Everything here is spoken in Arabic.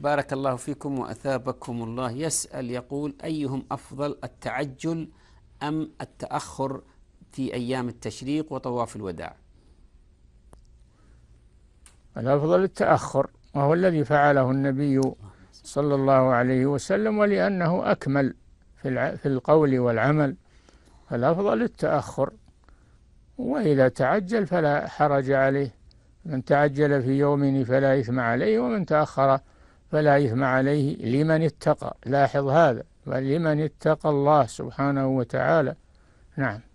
بارك الله فيكم واثابكم الله يسال يقول ايهم افضل التعجل ام التاخر في ايام التشريق وطواف الوداع؟ الافضل التاخر وهو الذي فعله النبي صلى الله عليه وسلم ولانه اكمل في في القول والعمل فالافضل التاخر واذا تعجل فلا حرج عليه من تعجل في يوم فلا اثم عليه ومن تاخر فلا إثم عليه لمن اتقى لاحظ هذا ولمن اتقى الله سبحانه وتعالى نعم